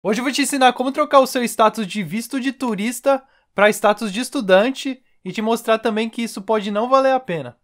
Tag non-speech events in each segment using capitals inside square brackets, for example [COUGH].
Hoje eu vou te ensinar como trocar o seu status de visto de turista para status de estudante e te mostrar também que isso pode não valer a pena.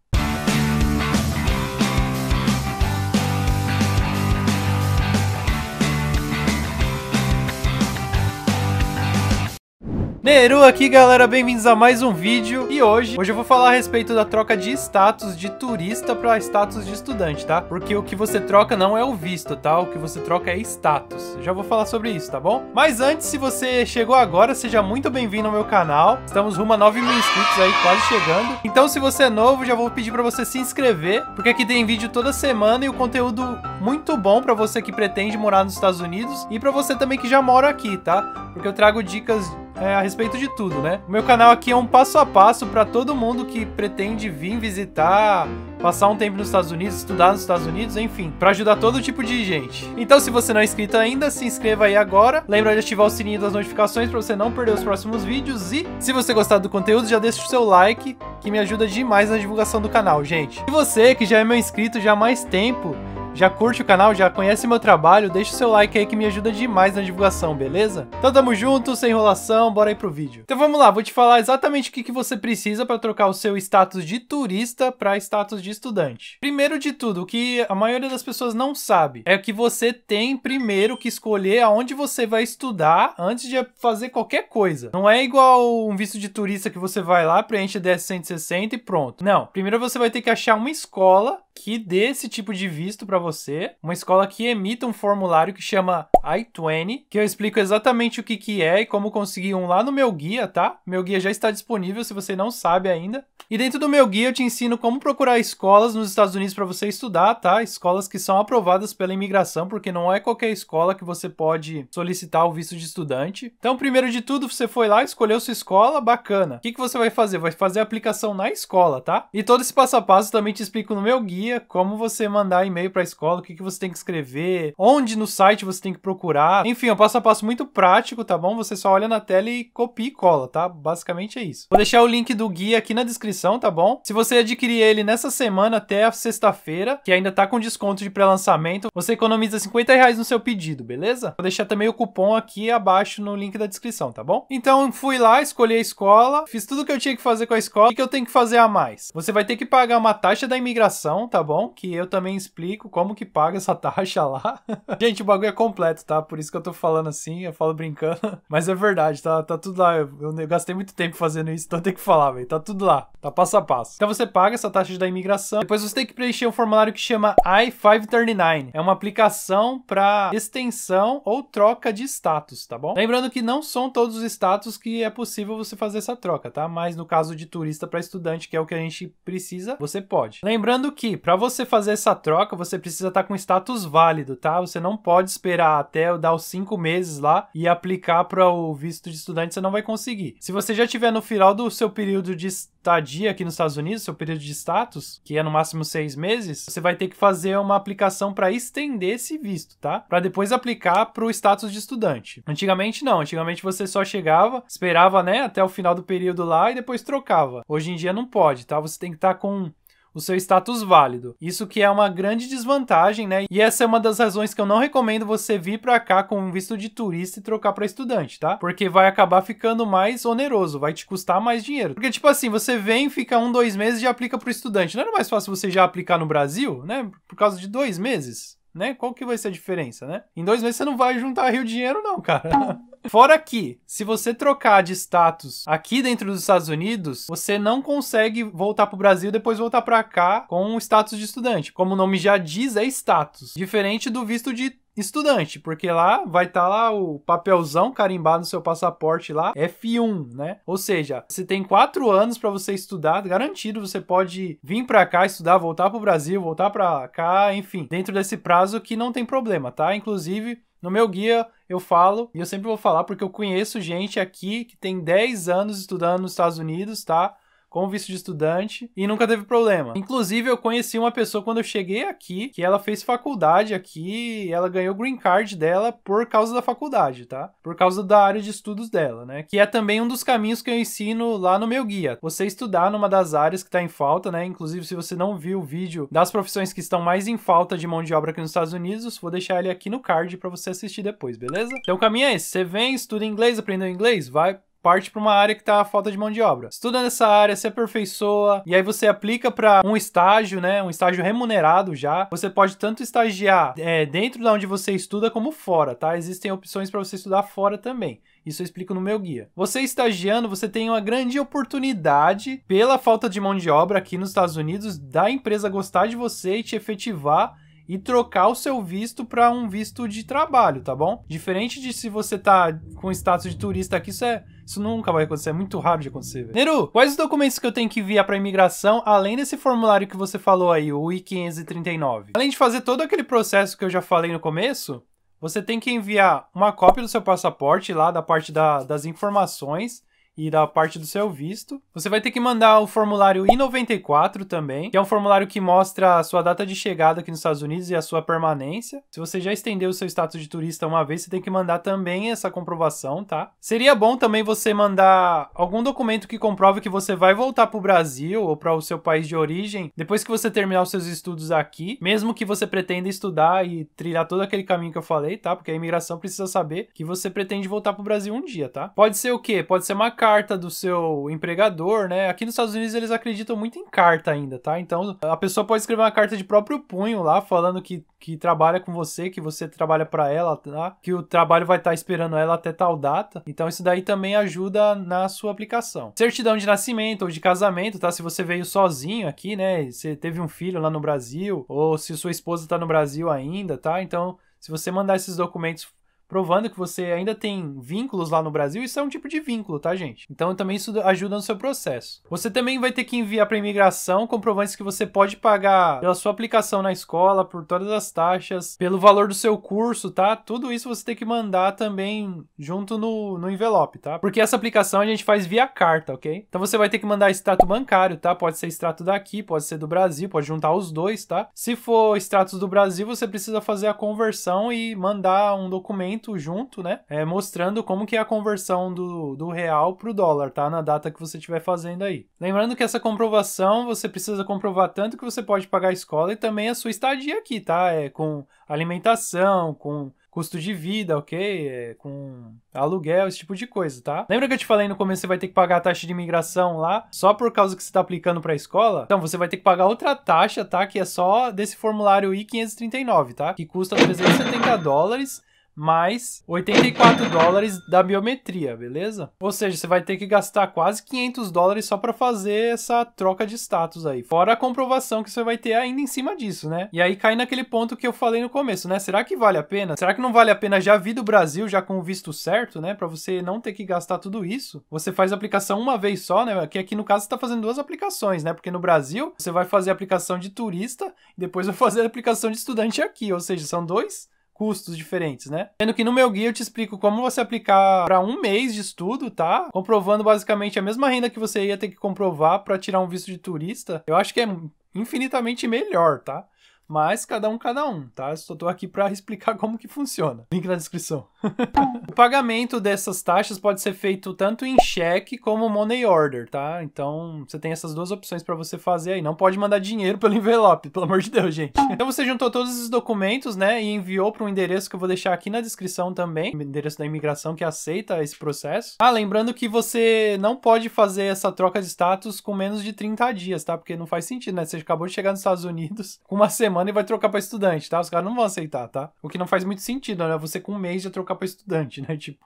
Neru aqui galera, bem-vindos a mais um vídeo e hoje, hoje eu vou falar a respeito da troca de status de turista para status de estudante, tá? Porque o que você troca não é o visto, tá? O que você troca é status. já vou falar sobre isso, tá bom? Mas antes, se você chegou agora, seja muito bem-vindo ao meu canal. Estamos rumo a 9 mil inscritos aí, quase chegando. Então se você é novo, já vou pedir para você se inscrever, porque aqui tem vídeo toda semana e o conteúdo muito bom para você que pretende morar nos Estados Unidos e para você também que já mora aqui, tá? Porque eu trago dicas é, a respeito de tudo, né? O meu canal aqui é um passo a passo para todo mundo que pretende vir visitar, passar um tempo nos Estados Unidos, estudar nos Estados Unidos, enfim, para ajudar todo tipo de gente. Então, se você não é inscrito ainda, se inscreva aí agora. Lembra de ativar o sininho das notificações para você não perder os próximos vídeos e se você gostar do conteúdo, já deixa o seu like, que me ajuda demais na divulgação do canal, gente. E você que já é meu inscrito já há mais tempo, já curte o canal, já conhece meu trabalho, deixa o seu like aí que me ajuda demais na divulgação, beleza? Então tamo junto, sem enrolação, bora aí pro vídeo. Então vamos lá, vou te falar exatamente o que, que você precisa para trocar o seu status de turista para status de estudante. Primeiro de tudo, o que a maioria das pessoas não sabe é que você tem primeiro que escolher aonde você vai estudar antes de fazer qualquer coisa. Não é igual um visto de turista que você vai lá, preenche DS-160 e pronto. Não, primeiro você vai ter que achar uma escola que dê esse tipo de visto para você, uma escola que emita um formulário que chama i20, que eu explico exatamente o que, que é e como conseguir um lá no meu guia, tá? Meu guia já está disponível se você não sabe ainda. E dentro do meu guia eu te ensino como procurar escolas nos Estados Unidos para você estudar, tá? Escolas que são aprovadas pela imigração, porque não é qualquer escola que você pode solicitar o visto de estudante. Então, primeiro de tudo, você foi lá, escolheu sua escola, bacana. O que, que você vai fazer? Vai fazer a aplicação na escola, tá? E todo esse passo a passo também te explico no meu guia como você mandar e-mail para a escola, o que, que você tem que escrever, onde no site você tem que procurar. Enfim, é um passo a passo muito prático, tá bom? Você só olha na tela e copia e cola, tá? Basicamente é isso. Vou deixar o link do guia aqui na descrição, tá bom? Se você adquirir ele nessa semana até a sexta-feira, que ainda tá com desconto de pré-lançamento, você economiza 50 reais no seu pedido, beleza? Vou deixar também o cupom aqui abaixo no link da descrição, tá bom? Então fui lá, escolhi a escola, fiz tudo que eu tinha que fazer com a escola. O que eu tenho que fazer a mais? Você vai ter que pagar uma taxa da imigração, tá bom? Que eu também explico como como que paga essa [LAUGHS] taxa lá? Gente, o bagulho é completo, tá? Por isso que eu tô falando assim, eu falo brincando. [LAUGHS] Mas é verdade, tá, tá tudo lá. Eu, eu gastei muito tempo fazendo isso, então tem que falar, velho. Tá tudo lá, tá passo a passo. Então você paga essa taxa da imigração. Depois você tem que preencher um formulário que chama I-539. É uma aplicação para extensão ou troca de status, tá bom? Lembrando que não são todos os status que é possível você fazer essa troca, tá? Mas no caso de turista para estudante, que é o que a gente precisa, você pode. Lembrando que para você fazer essa troca, você precisa precisa estar tá com status válido, tá? Você não pode esperar até dar os cinco meses lá e aplicar para o visto de estudante, você não vai conseguir. Se você já tiver no final do seu período de estadia aqui nos Estados Unidos, seu período de status, que é no máximo seis meses, você vai ter que fazer uma aplicação para estender esse visto, tá? Para depois aplicar para o status de estudante. Antigamente não, antigamente você só chegava, esperava, né, até o final do período lá e depois trocava. Hoje em dia não pode, tá? Você tem que estar tá com o seu status válido. Isso que é uma grande desvantagem, né? E essa é uma das razões que eu não recomendo você vir para cá com um visto de turista e trocar para estudante, tá? Porque vai acabar ficando mais oneroso, vai te custar mais dinheiro. Porque, tipo assim, você vem, fica um, dois meses e já aplica para estudante. Não era é mais fácil você já aplicar no Brasil, né? Por causa de dois meses, né? Qual que vai ser a diferença, né? Em dois meses você não vai juntar Rio de Dinheiro, não, cara. [LAUGHS] Fora que, se você trocar de status aqui dentro dos Estados Unidos, você não consegue voltar para o Brasil e depois voltar para cá com o status de estudante. Como o nome já diz, é status. Diferente do visto de estudante, porque lá vai estar tá lá o papelzão carimbado no seu passaporte lá, F1, né? Ou seja, você tem quatro anos para você estudar, garantido, você pode vir para cá estudar, voltar para o Brasil, voltar para cá, enfim, dentro desse prazo que não tem problema, tá? Inclusive, no meu guia, eu falo, e eu sempre vou falar porque eu conheço gente aqui que tem 10 anos estudando nos Estados Unidos, tá? com visto de estudante e nunca teve problema. Inclusive, eu conheci uma pessoa quando eu cheguei aqui, que ela fez faculdade aqui, ela ganhou o green card dela por causa da faculdade, tá? Por causa da área de estudos dela, né? Que é também um dos caminhos que eu ensino lá no meu guia. Você estudar numa das áreas que tá em falta, né? Inclusive, se você não viu o vídeo das profissões que estão mais em falta de mão de obra aqui nos Estados Unidos, vou deixar ele aqui no card para você assistir depois, beleza? Então o caminho é esse. Você vem, estuda inglês, aprendeu inglês, vai parte para uma área que está a falta de mão de obra. Estuda nessa área, se aperfeiçoa, e aí você aplica para um estágio, né? Um estágio remunerado já. Você pode tanto estagiar é, dentro da de onde você estuda como fora, tá? Existem opções para você estudar fora também. Isso eu explico no meu guia. Você estagiando, você tem uma grande oportunidade pela falta de mão de obra aqui nos Estados Unidos da empresa gostar de você e te efetivar e trocar o seu visto para um visto de trabalho, tá bom? Diferente de se você tá com status de turista aqui, isso é isso nunca vai acontecer, é muito raro de acontecer. Véio. Neru, quais os documentos que eu tenho que enviar para imigração, além desse formulário que você falou aí, o I-539? Além de fazer todo aquele processo que eu já falei no começo, você tem que enviar uma cópia do seu passaporte lá da parte da, das informações e da parte do seu visto. Você vai ter que mandar o formulário I-94 também, que é um formulário que mostra a sua data de chegada aqui nos Estados Unidos e a sua permanência. Se você já estendeu o seu status de turista uma vez, você tem que mandar também essa comprovação, tá? Seria bom também você mandar algum documento que comprove que você vai voltar para o Brasil ou para o seu país de origem depois que você terminar os seus estudos aqui, mesmo que você pretenda estudar e trilhar todo aquele caminho que eu falei, tá? Porque a imigração precisa saber que você pretende voltar para o Brasil um dia, tá? Pode ser o quê? Pode ser uma carta do seu empregador, né? Aqui nos Estados Unidos eles acreditam muito em carta ainda, tá? Então a pessoa pode escrever uma carta de próprio punho lá, falando que, que trabalha com você, que você trabalha para ela, tá? Que o trabalho vai estar tá esperando ela até tal data. Então isso daí também ajuda na sua aplicação. Certidão de nascimento ou de casamento, tá? Se você veio sozinho aqui, né? Você teve um filho lá no Brasil, ou se sua esposa tá no Brasil ainda, tá? Então, se você mandar esses documentos provando que você ainda tem vínculos lá no Brasil, isso é um tipo de vínculo, tá, gente? Então também isso ajuda no seu processo. Você também vai ter que enviar para imigração comprovantes que você pode pagar pela sua aplicação na escola, por todas as taxas, pelo valor do seu curso, tá? Tudo isso você tem que mandar também junto no, no envelope, tá? Porque essa aplicação a gente faz via carta, ok? Então você vai ter que mandar extrato bancário, tá? Pode ser extrato daqui, pode ser do Brasil, pode juntar os dois, tá? Se for extratos do Brasil, você precisa fazer a conversão e mandar um documento documento junto, né? É, mostrando como que é a conversão do, do real pro dólar, tá? Na data que você estiver fazendo aí. Lembrando que essa comprovação você precisa comprovar tanto que você pode pagar a escola e também a sua estadia aqui, tá? É com alimentação, com custo de vida, ok? É, com aluguel, esse tipo de coisa, tá? Lembra que eu te falei no começo você vai ter que pagar a taxa de imigração lá só por causa que você está aplicando para a escola? Então você vai ter que pagar outra taxa, tá? Que é só desse formulário I-539, tá? Que custa 370 dólares mais 84 dólares da biometria, beleza? Ou seja, você vai ter que gastar quase 500 dólares só para fazer essa troca de status aí. Fora a comprovação que você vai ter ainda em cima disso, né? E aí cai naquele ponto que eu falei no começo, né? Será que vale a pena? Será que não vale a pena já vir do Brasil, já com o visto certo, né? Para você não ter que gastar tudo isso. Você faz a aplicação uma vez só, né? Que aqui no caso você tá fazendo duas aplicações, né? Porque no Brasil você vai fazer a aplicação de turista e depois vai fazer a aplicação de estudante aqui, ou seja, são dois custos diferentes, né? Sendo que no meu guia eu te explico como você aplicar para um mês de estudo, tá? Comprovando basicamente a mesma renda que você ia ter que comprovar para tirar um visto de turista. Eu acho que é infinitamente melhor, tá? mas cada um cada um, tá? só tô aqui para [LAUGHS] explicar como que funciona. Link na descrição. [LAUGHS] o pagamento dessas taxas pode ser feito tanto em cheque como money order, tá? Então, você tem essas duas opções para você fazer aí. Não pode mandar dinheiro pelo [LAUGHS] envelope, pelo amor de Deus, gente. Então, você juntou todos esses documentos, né, e enviou para um endereço que eu vou deixar aqui na descrição também, endereço da imigração que aceita esse processo. Ah, lembrando que você não pode fazer essa troca de status com menos de 30 dias, tá? Porque não faz sentido, né? Você acabou de chegar nos Estados Unidos com uma semana semana e vai trocar para estudante, tá? Os caras não vão aceitar, tá? O que não faz muito sentido, né? Você com um mês já trocar para estudante, né? [LAUGHS] Tipo,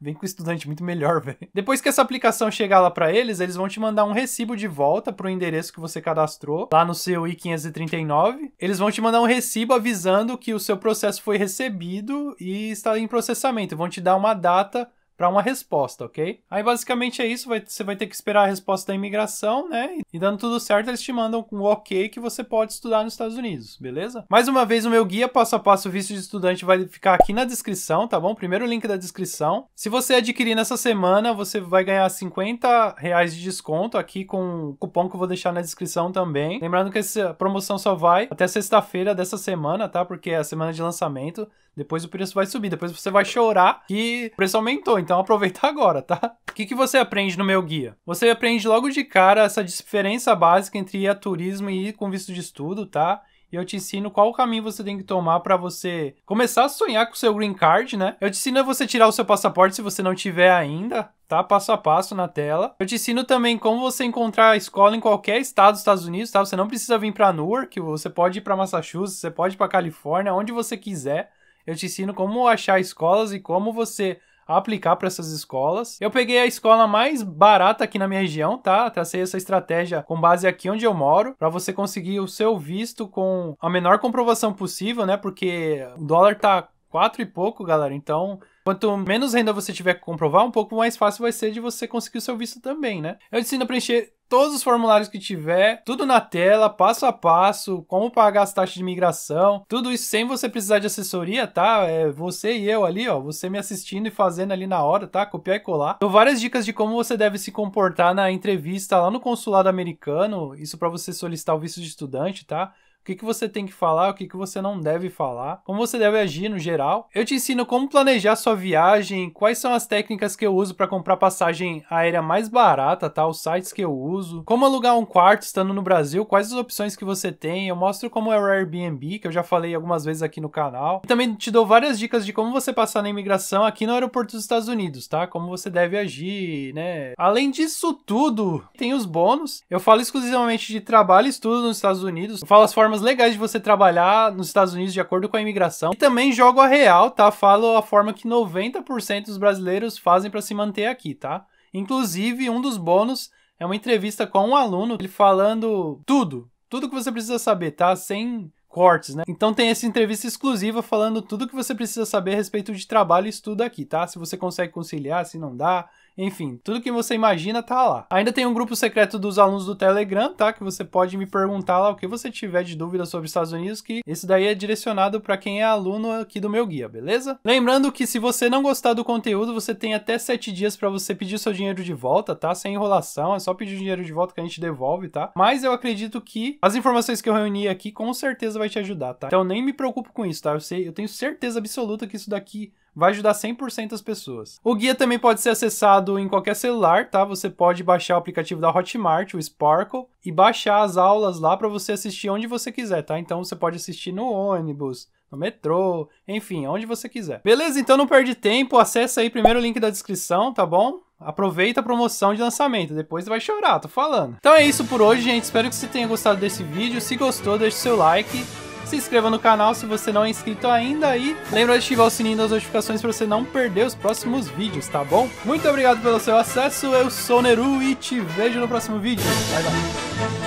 Vem com estudante, muito melhor, [LAUGHS] velho. Depois que essa aplicação chegar lá para eles, eles vão te mandar um recibo de volta pro endereço que você cadastrou lá no seu I-539. Eles vão te mandar um recibo avisando que o seu processo foi recebido e está em processamento. Vão te dar uma data para uma resposta, ok? Aí basicamente é isso, vai, você vai ter que esperar a resposta da imigração, né? E dando tudo certo, eles te mandam um ok que você pode estudar nos Estados Unidos, beleza? Mais uma vez, o meu guia passo a passo visto de estudante vai ficar aqui na descrição, tá bom? Primeiro link da descrição. Se você adquirir nessa semana, você vai ganhar 50 reais de desconto aqui com o cupom que eu vou deixar na descrição também. Lembrando que essa promoção só vai até sexta-feira dessa semana, tá? Porque é a semana de lançamento. Depois o preço vai subir, depois você vai chorar que o preço aumentou, então [LAUGHS] aproveita agora, tá? O que, que você aprende no meu guia? Você aprende logo de cara essa diferença básica entre ir a turismo e ir com visto de estudo, tá? e eu te ensino qual caminho você tem que tomar para você começar a sonhar com o seu green card, né? Eu te ensino a você tirar o seu passaporte se você não tiver ainda, tá? Passo a passo na tela. Eu te ensino também como você encontrar a escola em qualquer estado dos Estados Unidos, tá? Você não precisa vir para Newark, você pode ir para Massachusetts, você pode ir para Califórnia, onde você quiser. Eu te ensino como achar escolas e como você aplicar para essas escolas. Eu peguei a escola mais barata aqui na minha região, tá? Tracei essa estratégia com base aqui onde eu moro, para você conseguir o seu visto com a menor comprovação possível, né? Porque o dólar tá quatro e pouco, galera. Então, Quanto menos renda você tiver que comprovar, um pouco mais fácil vai ser de você conseguir o seu visto também, né? Eu ensino a preencher todos os formulários que tiver, tudo na tela, passo a passo, como pagar as taxas de imigração, tudo isso sem você precisar de assessoria, tá? É você e eu ali, ó, você me assistindo e fazendo ali na hora, tá? Copiar e colar. Dou várias dicas de como você deve se comportar na entrevista lá no consulado americano, isso para você solicitar o visto de estudante, tá? o que, que você tem que falar, o que, que você não deve falar, como você deve agir no geral. Eu te ensino como planejar sua viagem, quais são as técnicas que eu uso para comprar passagem aérea mais barata, tá? Os sites que eu uso, como alugar um quarto estando no Brasil, quais as opções que você tem. Eu mostro como é o Airbnb, que eu já falei algumas vezes aqui no canal. E também te dou várias dicas de como você passar na imigração aqui no aeroporto dos Estados Unidos, tá? Como você deve agir, né? Além disso tudo, tem os bônus. Eu falo exclusivamente de trabalho e estudo nos Estados Unidos. Eu falo as formas formas legais de você trabalhar nos Estados Unidos de acordo com a imigração. E também jogo a real, tá? Falo a forma que 90% dos brasileiros fazem para se manter aqui, tá? Inclusive, um dos bônus é uma entrevista com um aluno, ele falando tudo, tudo que você precisa saber, tá? Sem cortes, né? Então tem essa entrevista exclusiva falando tudo que você precisa saber a respeito de trabalho e estudo aqui, tá? Se você consegue conciliar, se não dá, enfim, tudo que você imagina tá lá. Ainda tem um grupo secreto dos alunos do Telegram, tá? Que você pode me perguntar lá o que você tiver de dúvida sobre os Estados Unidos, que esse daí é direcionado para quem é aluno aqui do meu guia, beleza? Lembrando que se você não gostar do conteúdo, você tem até sete dias para você pedir seu dinheiro de volta, tá? Sem enrolação, é só pedir o dinheiro de volta que a gente devolve, tá? Mas eu acredito que as informações que eu reuni aqui com certeza vai te ajudar, tá? Então nem me preocupo com isso, tá? Eu, sei, eu tenho certeza absoluta que isso daqui vai ajudar 100% as pessoas. O guia também pode ser acessado em qualquer celular, tá? Você pode baixar o aplicativo da Hotmart, o Sparkle, e baixar as aulas lá para você assistir onde você quiser, tá? Então você pode assistir no ônibus, no metrô, enfim, onde você quiser. Beleza? Então não perde tempo, acessa aí primeiro o link da descrição, tá bom? Aproveita a promoção de lançamento, depois vai chorar, tô falando. Então é isso por hoje, gente. Espero que você tenha gostado desse vídeo. Se gostou, deixe seu like se inscreva no canal se você não é inscrito ainda e lembra de ativar o sininho das notificações para você não perder os próximos vídeos, tá bom? Muito obrigado pelo seu acesso, eu sou o Neru e te vejo no próximo vídeo. Bye, bye.